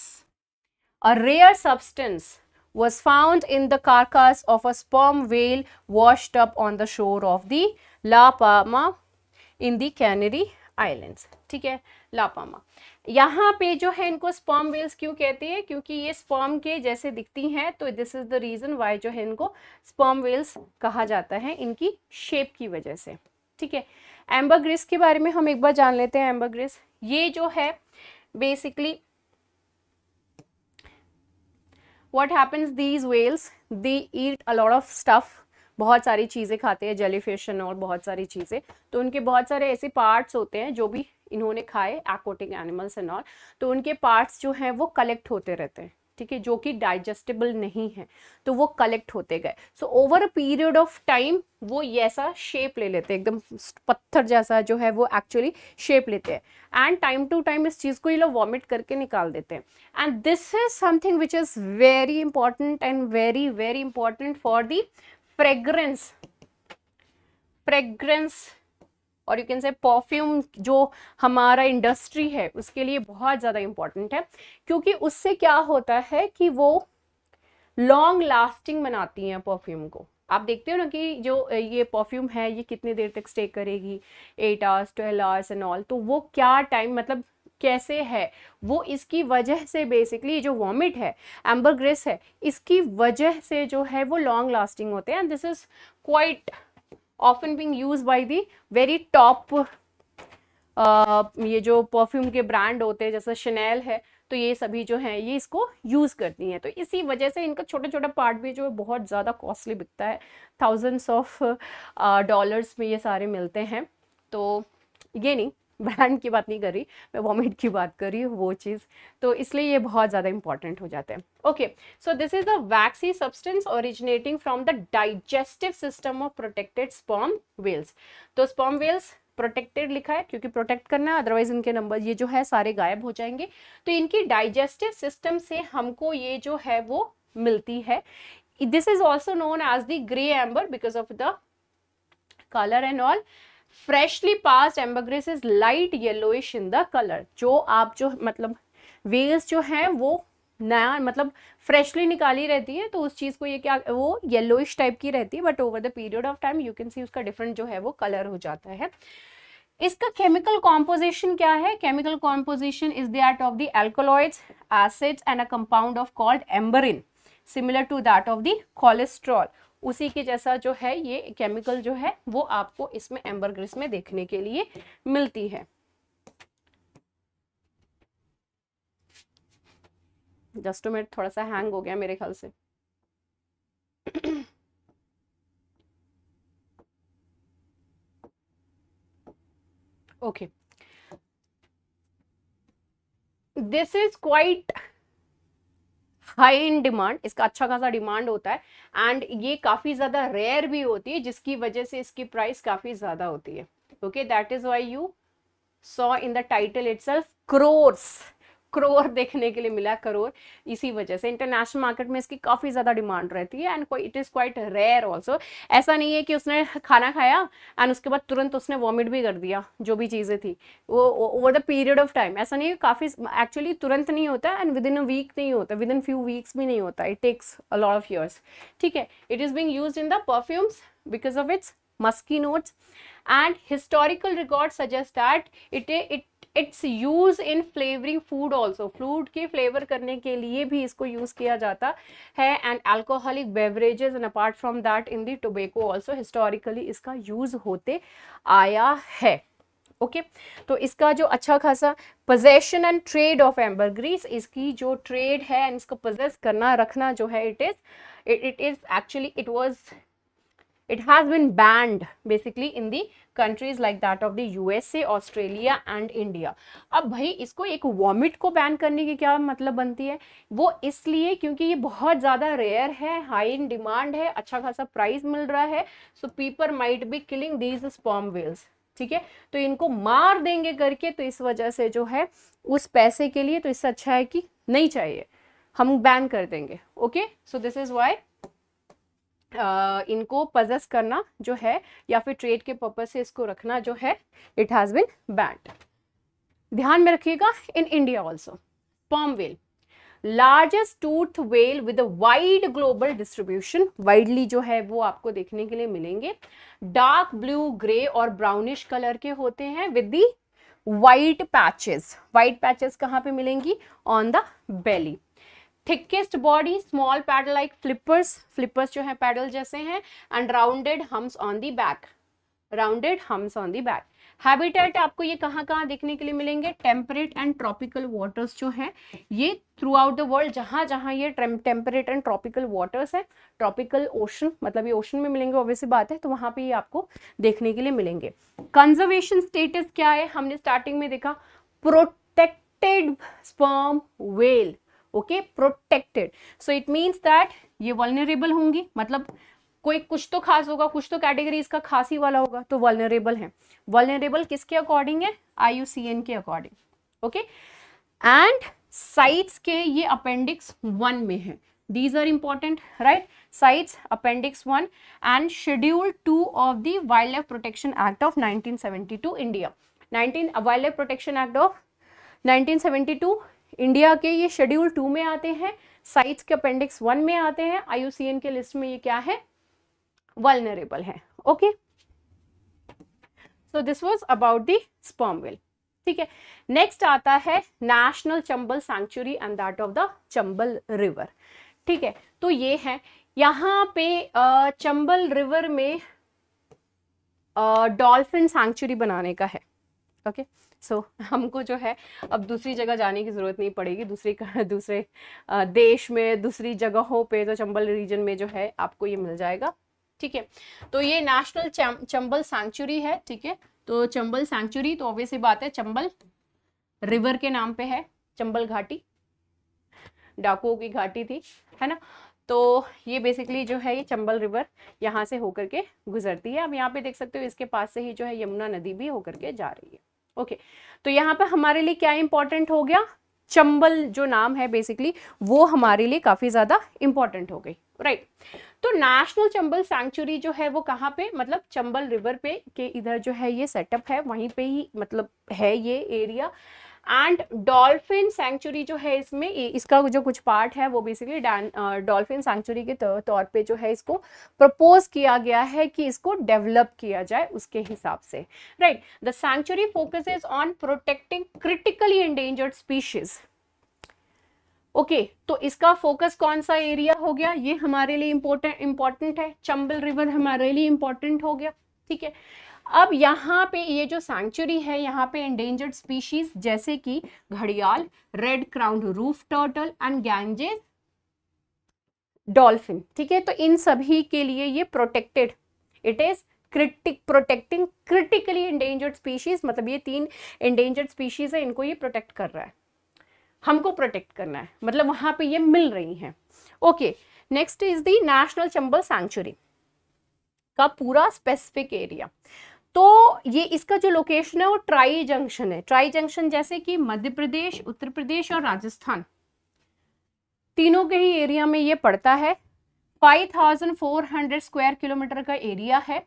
a rare substance was found in the carcass of a sperm whale washed up on the shore of the La Palma in the Canary Islands. ठीक है La Palma. यहाँ पे जो है इनको sperm Wales क्यों कहते हैं क्योंकि ये स्पॉम के जैसे दिखती हैं तो this is the reason why जो है इनको स्पॉम वेल्स कहा जाता है इनकी शेप की वजह से ठीक है एम्बरग्रिस के बारे में हम एक बार जान लेते हैं एम्बरग्रिस ये जो है basically what happens these whales they eat a lot of बहुत सारी चीज़ें खाते हैं जेलीफिशन और बहुत सारी चीज़ें तो उनके बहुत सारे ऐसे पार्ट्स होते हैं जो भी इन्होंने खाए एक्वाटिक एनिमल्स एंड ऑल तो उनके पार्ट्स जो हैं वो कलेक्ट होते रहते हैं ठीक है जो कि डाइजेस्टेबल नहीं है तो वो कलेक्ट होते गए so over a period of time वो ये ऐसा शेप ले लेते हैं एकदम पत्थर जैसा जो है वो एक्चुअली शेप लेते हैं एंड टाइम टू टाइम इस चीज़ को ये लोग वॉमिट करके निकाल देते हैं and this is something which is very important and very very important for the fragrance fragrance और यू कैन से परफ्यूम जो हमारा इंडस्ट्री है उसके लिए बहुत ज़्यादा इम्पॉर्टेंट है क्योंकि उससे क्या होता है कि वो लॉन्ग लास्टिंग बनाती हैं परफ्यूम को आप देखते हो ना कि जो ये परफ्यूम है ये कितनी देर तक स्टे करेगी eight hours twelve hours and all तो वो क्या टाइम मतलब कैसे है वो इसकी वजह से बेसिकली जो वॉमिट है एम्बरग्रेस है इसकी वजह से जो है वो लॉन्ग लास्टिंग होते हैं and this is quite often being use by the very top ये जो परफ्यूम के ब्रांड होते हैं जैसे शनैल है तो ये सभी जो हैं ये इसको यूज़ करती हैं तो इसी वजह से इनका छोटा छोटा पार्ट भी जो है बहुत ज़्यादा कॉस्टली बिकता है थाउजेंड्स ऑफ डॉलर्स में ये सारे मिलते हैं तो ये नहीं ब्रांड की बात नहीं कर रही मैं वॉमिट की बात कर रही हूँ वो चीज़ तो इसलिए ये बहुत ज़्यादा इंपॉर्टेंट हो जाता है okay so this is the waxy substance originating from the digestive system of protected sperm whales तो स्पॉम वेल्स प्रोटेक्टेड लिखा है क्योंकि प्रोटेक्ट करना है अदरवाइज इनके नंबर ये जो है सारे गायब हो जाएंगे तो इनकी डाइजेस्टिव सिस्टम से हमको ये जो है वो मिलती है this is also known as the grey amber because of the colour and all freshly passed ambergris is light yellowish in the color jo aap jo matlab veils jo हैं wo नया मतलब फ्रेशली निकाली रहती है तो उस चीज़ को ये क्या वो येलोइश टाइप की रहती है but over the period of time you can see उसका डिफरेंट जो है वो कलर हो जाता है इसका केमिकल कॉम्पोजिशन क्या है chemical composition is that of the alkaloids acids and a compound of called ambrein similar to that of the cholesterol उसी के जैसा जो है ये केमिकल जो है वो आपको इसमें एम्बरग्रिस में देखने के लिए मिलती है जस्ट मिनट थोड़ा सा हैंग हो गया मेरे ख्याल से okay this is quite high in demand इसका अच्छा खासा डिमांड होता है एंड ये काफ़ी ज़्यादा रेयर भी होती है जिसकी वजह से इसकी प्राइस काफ़ी ज़्यादा होती है okay that is why you saw in the title itself crores crore देखने के लिए मिला करोड़ इसी वजह से इंटरनेशनल मार्केट में इसकी काफ़ी ज़्यादा डिमांड रहती है and it is quite rare also ऐसा नहीं है कि उसने खाना खाया एंड उसके बाद तुरंत उसने वॉमिट भी कर दिया जो भी चीज़ें थी वो over the period of time ऐसा नहीं है काफ़ी एक्चुअली तुरंत नहीं होता and within a week नहीं होता विद इन फ्यू वीक्स भी नहीं होता it takes a lot of years ठीक है it is being use in the perfumes because of its musky notes and historical record suggest that it it its use in flavouring food also fruit के flavour करने के लिए भी इसको use किया जाता है and alcoholic beverages and apart from that in the tobacco also historically इसका यूज़ होते आया है ओके okay? तो इसका जो अच्छा खासा possession and trade of ambergris इसकी जो ट्रेड है एंड इसको पोजेस करना रखना जो है it is it is actually it was it has been banned basically in the countries like that of the USA, Australia and India. अब भाई इसको एक वॉमिट को बैन करने की क्या मतलब बनती है वो इसलिए क्योंकि ये बहुत ज़्यादा रेयर है हाई इन डिमांड है अच्छा खासा प्राइस मिल रहा है so people might be killing these sperm whales ठीक है तो इनको मार देंगे करके तो इस वजह से जो है उस पैसे के लिए तो इससे अच्छा है कि नहीं चाहिए हम बैन कर देंगे okay so this is why इनको पजस करना जो है या फिर ट्रेड के पर्पज से इसको रखना जो है इट हैज़ बिन बैंड ध्यान में रखिएगा in India also sperm whale largest tooth whale with wide global distribution widely जो है वो आपको देखने के लिए मिलेंगे डार्क ब्लू ग्रे और ब्राउनिश कलर के होते हैं with the white patches white patches कहाँ पे मिलेंगी on the belly thickest body small paddle like flippers flippers जो है पैडल जैसे हैं and rounded humps on the back rounded humps on the back habitat आपको ये कहाँ कहाँ देखने के लिए मिलेंगे टेम्परेट एंड ट्रॉपिकल वाटर्स जो हैं ये थ्रू आउट द वर्ल्ड जहाँ जहाँ ये टेम्परेट एंड ट्रॉपिकल वाटर्स हैं ट्रॉपिकल ओशन मतलब ये ओशन में मिलेंगे ऑब्वियसली बात है तो वहाँ पे ये आपको देखने के लिए मिलेंगे कंजर्वेशन स्टेटस क्या है हमने स्टार्टिंग में देखा protected sperm whale okay protected so it means that ये वर्नरेबल होंगी मतलब कोई कुछ तो खास होगा कुछ तो कैटेगरी इसका खास ही वाला होगा तो वर्नरेबल है वर्नरेबल किसके अकॉर्डिंग है आई के अकॉर्डिंग ओके एंड साइट्स के ये अपेंडिक्स वन में है these are important right CITES appendix one and schedule two of the wildlife protection act of nineteen 1972 India 19 wildlife protection act of nineteen 1972 India के ये schedule to में आते हैं sites के appendix one में आते हैं IUCN के लिस्ट में ये क्या है वलनरेबल है okay so this was about the sperm whale ठीक है नेक्स्ट आता है national Chambal sanctuary and that of the Chambal river ठीक है तो ये है यहाँ पे चंबल रिवर में डॉल्फिन सेंचुरी बनाने का है ओके okay? सो so, हमको जो है अब दूसरी जगह जाने की ज़रूरत नहीं पड़ेगी दूसरी दूसरे देश में दूसरी जगहों पे तो चंबल रीजन में जो है आपको ये मिल जाएगा ठीक है तो ये नेशनल चंबल सेंचुरी है ठीक है तो चंबल सेंचुरी तो ऑब्वियस बात है चंबल रिवर के नाम पे है चंबल घाटी डाकुओं की घाटी थी है ना तो ये बेसिकली जो है ये चंबल रिवर यहाँ से होकर के गुजरती है अब यहाँ पे देख सकते हो इसके पास से ही जो है यमुना नदी भी होकर के जा रही है ओके तो यहाँ पे हमारे लिए क्या इंपॉर्टेंट हो गया चंबल जो नाम है बेसिकली वो हमारे लिए काफ़ी ज़्यादा इंपॉर्टेंट हो गई राइट right. तो नेशनल चंबल सैंक्चुरी जो है वो कहाँ पे मतलब चंबल रिवर पे के इधर जो है ये सेटअप है वहीं पे ही मतलब है ये एरिया एंड डॉल्फिन सेंचुरी जो है इसमें इसका जो कुछ पार्ट है वो बेसिकली डॉल्फिन सेंचुरी के तौर पे जो है इसको प्रपोज किया गया है कि इसको डेवलप किया जाए उसके हिसाब से right the sanctuary is on protecting critically endangered species okay okay, तो इसका फोकस कौन सा एरिया हो गया ये हमारे लिए इंपॉर्टेंट इंपॉर्टेंट है चंबल रिवर हमारे लिए इंपॉर्टेंट हो गया ठीक है अब यहाँ पे ये जो सेंचुरी है यहाँ पे एंडेंजर्ड स्पीशीज जैसे कि घड़ियाल red crowned roof turtle and Ganges dolphin ठीक है तो इन सभी के लिए ये protected it is critic protecting critically endangered species मतलब ये तीन एंडेंजर्ड स्पीशीज है इनको ये प्रोटेक्ट कर रहा है हमको प्रोटेक्ट करना है मतलब वहां पे ये मिल रही हैं okay next is the national Chambal sanctuary का पूरा स्पेसिफिक एरिया तो ये इसका जो लोकेशन है वो ट्राई जंक्शन है ट्राई जंक्शन जैसे कि मध्य प्रदेश उत्तर प्रदेश और राजस्थान तीनों के ही एरिया में ये पड़ता है 5400 स्क्वायर किलोमीटर का एरिया है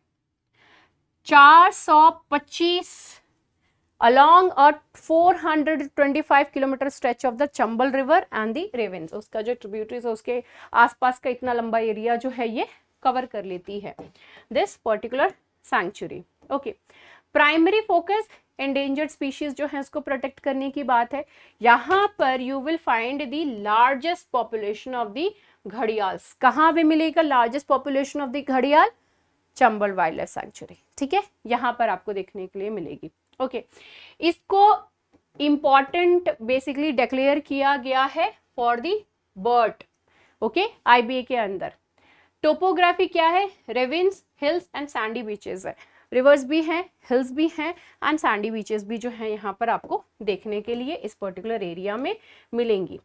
425 along और 425 kilometre stretch of the Chambal river and the ravines उसका जो ट्रिब्यूटरीज है उसके आसपास का इतना लंबा एरिया जो है ये कवर कर लेती है this particular sanctuary okay primary focus endangered species जो है उसको प्रोटेक्ट करने की बात है यहाँ पर you will find the largest population of the घड़ियाल कहाँ पे मिलेगा लार्जेस्ट पॉपुलेशन ऑफ द घड़ियाल चंबल वाइल्ड लाइफ सेंचुरी ठीक है यहाँ पर आपको देखने के लिए मिलेगी ओके okay. इसको इंपॉर्टेंट बेसिकली डिक्लेयर किया गया है for the bird okay IBA के अंदर टोपोग्राफी क्या है ravines hills and sandy beaches है रिवर्स भी हैं हिल्स भी हैं एंड सैंडी बीचेस भी जो हैं यहाँ पर आपको देखने के लिए इस पर्टिकुलर एरिया में मिलेंगी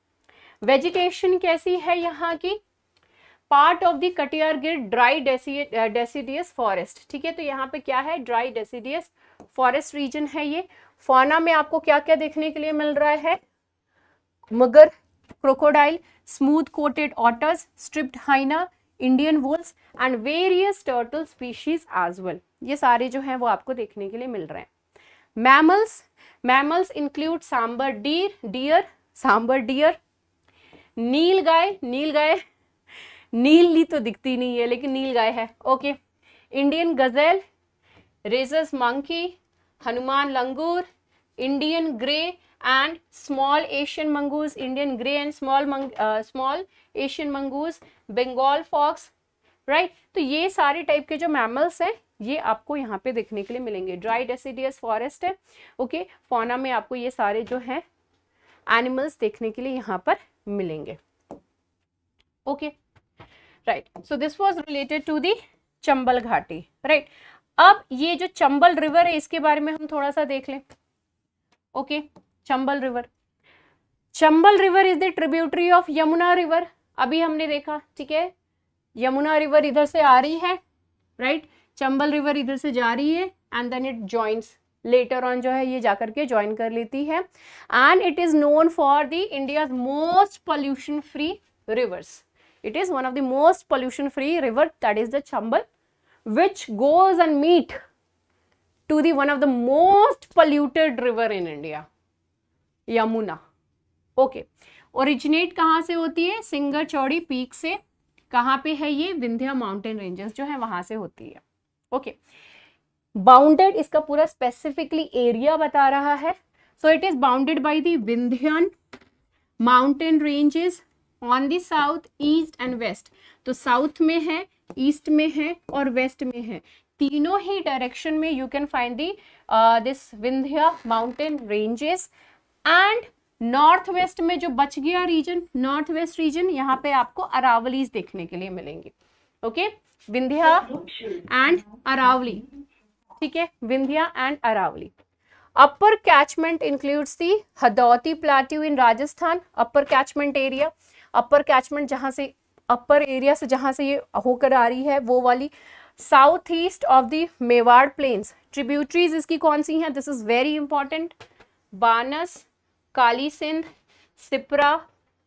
वेजिटेशन कैसी है यहाँ की पार्ट ऑफ द कटियार गिर ड्राई डेसीडियस फॉरेस्ट ठीक है तो यहाँ पे क्या है ड्राई डेसीडियस फॉरेस्ट रीजन है ये फोना में आपको क्या क्या देखने के लिए मिल रहा है mugger crocodile smooth coated otters striped hyena Indian wolves and various turtle species as well ये सारे जो हैं वो आपको देखने के लिए मिल रहे हैं mammals mammals include sambar deer deer sambar deer nilgai nilgai नीली तो दिखती नहीं है लेकिन नील गाय है okay Indian gazelle rhesus monkey Hanuman langur Indian grey and small Asian mongoose Indian grey and small small Asian mongoose Bengal fox right तो ये सारे टाइप के जो मैमल्स हैं ये आपको यहाँ पे देखने के लिए मिलेंगे ड्राई डेसीडियस फॉरेस्ट है ओके फोना में आपको ये सारे जो है एनिमल्स देखने के लिए यहाँ पर मिलेंगे okay right so this was related to the Chambal Ghati right अब ये जो चंबल रिवर है इसके बारे में हम थोड़ा सा देख लें okay Chambal river Chambal river is the tributary of Yamuna river अभी हमने देखा ठीक है यमुना रिवर इधर से आ रही है राइट right? चंबल रिवर इधर से जा रही है and then it joints later on जो है ये जाकर के ज्वाइन कर लेती है and it is known for the India most pollution free rivers it is one of the most pollution free river that is the Chambal which goes and meet to than of the most most river in India Yamuna okay originate कहाँ से होती है singer चौड़ी peak से कहाँ पे है ये विंध्या माउंटेन रेंजेस जो है वहां से होती है ओके बाउंडेड इसका पूरा स्पेसिफिकली एरिया बता रहा है so it is bounded by the Vindhyan mountain ranges on the south east and west तो साउथ में है ईस्ट में है और वेस्ट में है तीनों ही डायरेक्शन में you can find the this Vindhya mountain ranges and north west में जो बच गया रीजन नॉर्थ वेस्ट रीजन यहाँ पे आपको अरावलीज देखने के लिए मिलेंगे okay okay? Vindhya and Aravalli ठीक है Vindhya and Aravalli upper catchment includes the Hadoti plateau in Rajasthan upper catchment area upper catchment जहां से अपर एरिया से जहां से ये होकर आ रही है वो वाली south east of the Mewar plains tributaries इसकी कौन सी हैं this is very important Banas Kali Sindh Sipra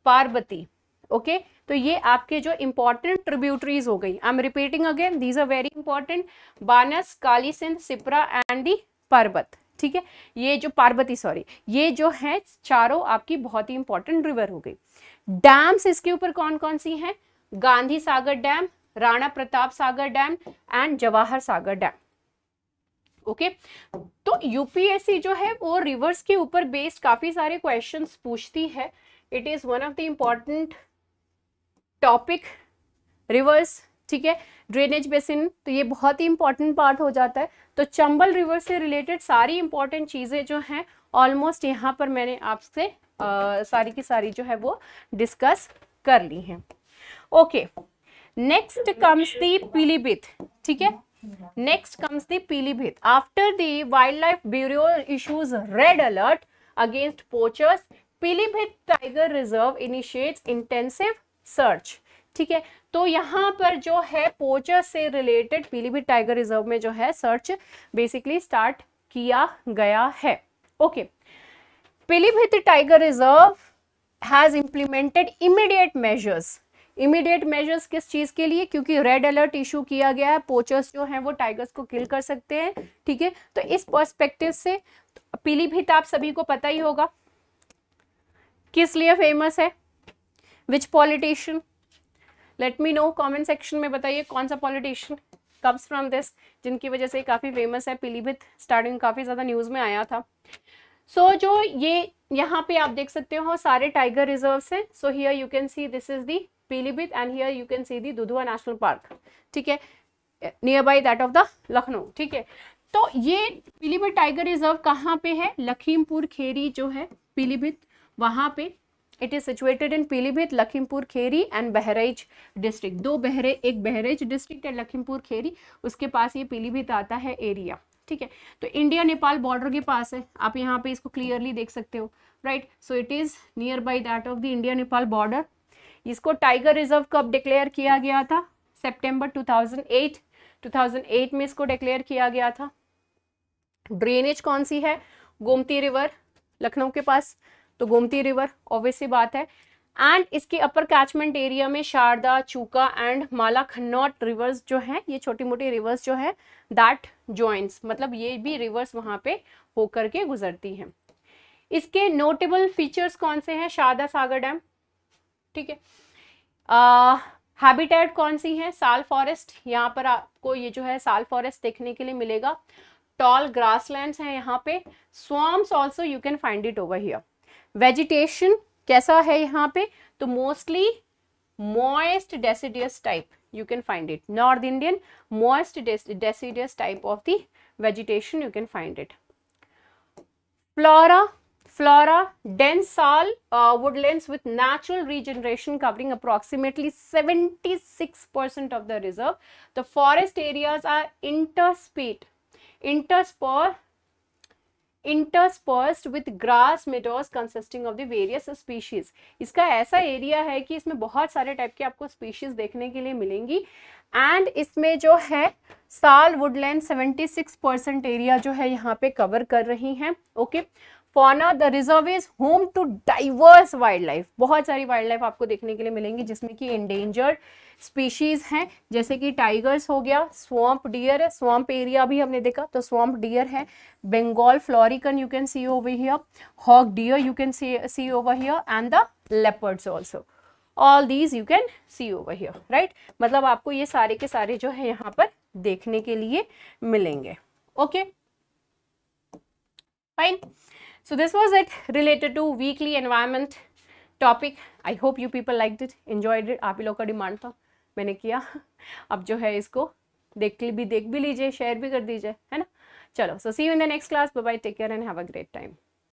Parvati okay okay? तो ये आपके जो इंपॉर्टेंट ट्रिब्यूटरीज हो गई I am repeating again these are very important Banas Kali Sindh Sipra and the Parvati ठीक है ये जो पार्वती सॉरी ये जो है चारों आपकी बहुत ही इंपॉर्टेंट रिवर हो गई डैम्स इसके ऊपर कौन कौन सी हैं Gandhi Sagar dam Rana Pratap Sagar dam and Jawahar Sagar dam okay तो यूपीएससी जो है वो रिवर्स के ऊपर बेस्ड काफी सारे क्वेश्चंस पूछती है it is one of the important topic rivers ठीक है ड्रेनेज बेसिन तो ये बहुत ही इंपॉर्टेंट पार्ट हो जाता है तो चंबल रिवर से रिलेटेड सारी इंपॉर्टेंट चीज़ें जो हैं ऑलमोस्ट यहाँ पर मैंने आपसे सारी की सारी जो है वो डिस्कस कर ली हैं okay next comes the Pilibhit ठीक है next comes the Pilibhit after the wildlife bureau issues red alert against poachers Pilibhit tiger reserve initiates intensive search ठीक है तो यहाँ पर जो है पोचर से रिलेटेड पीलीभीत टाइगर रिजर्व में जो है सर्च बेसिकली स्टार्ट किया गया है okay Pilibhit tiger reserve has implemented immediate measures immediate measures किस चीज़ के लिए क्योंकि रेड अलर्ट इशू किया गया है पोचर्स जो हैं वो टाइगर्स को किल कर सकते हैं ठीक है तो इस पर्सपेक्टिव से पीलीभीत आप सभी को पता ही होगा किस लिए फेमस है which politician let me know comment section में बताइए कौन सा पॉलिटिशियन कम्स फ्रॉम दिस जिनकी वजह से काफ़ी फेमस है पीलीभीत स्टार्टिंग काफ़ी ज़्यादा न्यूज़ में आया था सो so, जो ये यहाँ पे आप देख सकते हो सारे टाइगर रिजर्व्स हैं so here you can see this is the Pilibhit and here you can see the Dudhwa national park ठीक है nearby that of the Lucknow ठीक है तो ये पीलीभीत टाइगर रिजर्व कहाँ पे है लखीमपुर खेरी जो है पीलीभीत वहाँ पे it is situated in Pilibhit Lakhimpur Kheri and Bahraich district दो बहरे एक बहराइच डिस्ट्रिक्ट है लखीमपुर खेरी उसके पास ये पीलीभीत आता है एरिया ठीक है तो इंडिया नेपाल बॉर्डर के पास है आप यहाँ पे इसको क्लियरली देख सकते हो right so it is nearby that of the India Nepal border इसको टाइगर रिजर्व कब डिक्लेयर किया गया था सेप्टेम्बर टू थाउजेंड में इसको डिक्लेयर किया गया था ड्रेनेज कौन सी है गोमती रिवर लखनऊ के पास तो गोमती रिवर ऑब्वियस बात है एंड इसके अपर कैचमेंट एरिया में शारदा चूका एंड माला खन्नौट रिवर्स जो है ये छोटी मोटी रिवर्स जो है दैट जॉइंट्स मतलब ये भी रिवर्स वहाँ पे होकर के गुजरती हैं इसके नोटेबल फीचर्स कौन से हैं शारदा सागर डैम ठीक है हैबिटेट कौन सी है साल फॉरेस्ट यहाँ पर आपको ये जो है साल फॉरेस्ट देखने के लिए मिलेगा टॉल ग्रासलैंड्स है यहाँ पे swamps also you can find it over here vegetation कैसा है यहाँ पे तो mostly moist deciduous type you can find it North Indian moist deciduous type of the vegetation you can find it flora flora dense sal woodland with natural regeneration covering approximately seventy six percent of the reserve the forest areas are इंटरस्पीट इंटरस्पॉ interspersed with grass meadows consisting of the various species इसका ऐसा area है कि इसमें बहुत सारे type के आपको स्पीशीज देखने के लिए मिलेंगी एंड इसमें जो है साल वुडलैंड 76 परसेंट एरिया जो है यहाँ पे कवर कर रही हैं okay fauna the reserve is home to diverse wildlife बहुत सारी वाइल्ड लाइफ आपको देखने के लिए मिलेंगी जिसमें कि इंडेंजर्ड स्पीशीज़ हैं जैसे कि टाइगर्स हो गया स्वम्प डियर है स्वम्प एरिया भी हमने देखा तो स्वम्प डियर है Bengal florican you can see over here hog deer you can see over here and the leopards also all these you can see over here right मतलब आपको ये सारे के सारे जो है यहाँ पर देखने के लिए मिलेंगे okay fine so this was it related to weekly environment topic I hope you people like it enjoyed आप aap hi log ka demand मैंने किया अब जो है इसको देख भी देख भी लीजिए शेयर भी कर दीजिए है ना चलो so see you in the next class bye take care and have a great time